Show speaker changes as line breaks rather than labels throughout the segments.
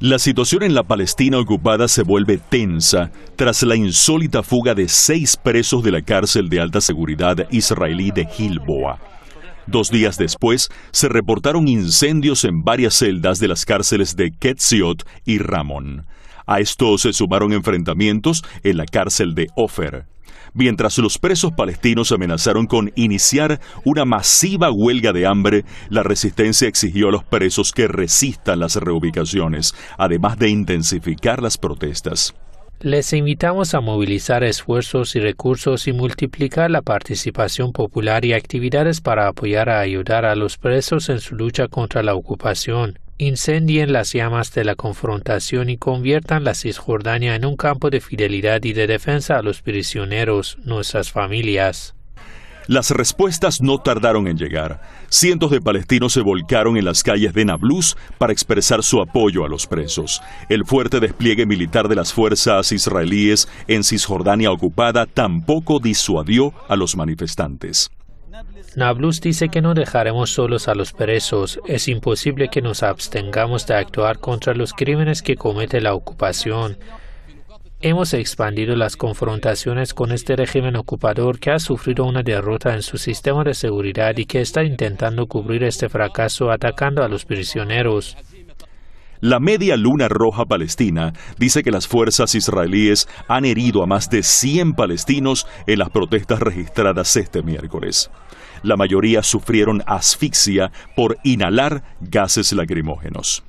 La situación en la Palestina ocupada se vuelve tensa tras la insólita fuga de seis presos de la cárcel de alta seguridad israelí de Gilboa. Dos días después, se reportaron incendios en varias celdas de las cárceles de Ketziot y Ramón. A esto se sumaron enfrentamientos en la cárcel de Ofer. Mientras los presos palestinos amenazaron con iniciar una masiva huelga de hambre, la resistencia exigió a los presos que resistan las reubicaciones, además de intensificar las protestas.
Les invitamos a movilizar esfuerzos y recursos y multiplicar la participación popular y actividades para apoyar a ayudar a los presos en su lucha contra la ocupación incendien las llamas de la confrontación y conviertan la Cisjordania en un campo de fidelidad y de defensa a los prisioneros, nuestras familias.
Las respuestas no tardaron en llegar. Cientos de palestinos se volcaron en las calles de Nablus para expresar su apoyo a los presos. El fuerte despliegue militar de las fuerzas israelíes en Cisjordania ocupada tampoco disuadió a los manifestantes.
Nablus dice que no dejaremos solos a los presos. Es imposible que nos abstengamos de actuar contra los crímenes que comete la ocupación. Hemos expandido las confrontaciones con este régimen ocupador que ha sufrido una derrota en su sistema de seguridad y que está intentando cubrir este fracaso atacando
a los prisioneros. La Media Luna Roja Palestina dice que las fuerzas israelíes han herido a más de 100 palestinos en las protestas registradas este miércoles. La mayoría sufrieron asfixia por inhalar gases lacrimógenos.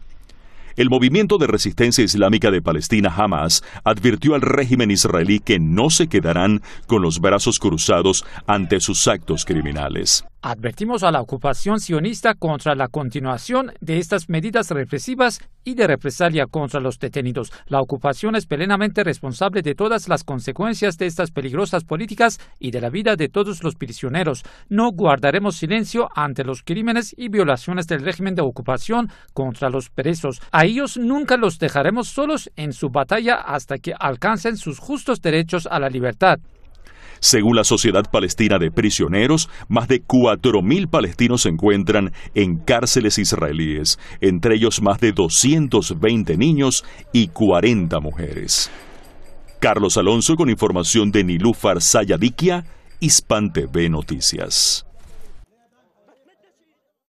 El movimiento de resistencia islámica de Palestina Hamas advirtió al régimen israelí que no se quedarán con los brazos cruzados ante sus actos criminales.
Advertimos a la ocupación sionista contra la continuación de estas medidas represivas y de represalia contra los detenidos. La ocupación es plenamente responsable de todas las consecuencias de estas peligrosas políticas y de la vida de todos los prisioneros. No guardaremos silencio ante los crímenes y violaciones del régimen de ocupación contra los presos. A ellos nunca los dejaremos solos en su batalla hasta que alcancen sus justos derechos a la libertad.
Según la Sociedad Palestina de Prisioneros, más de 4.000 palestinos se encuentran en cárceles israelíes, entre ellos más de 220 niños y 40 mujeres. Carlos Alonso con información de Nilufar Sayadikia, Hispan TV Noticias.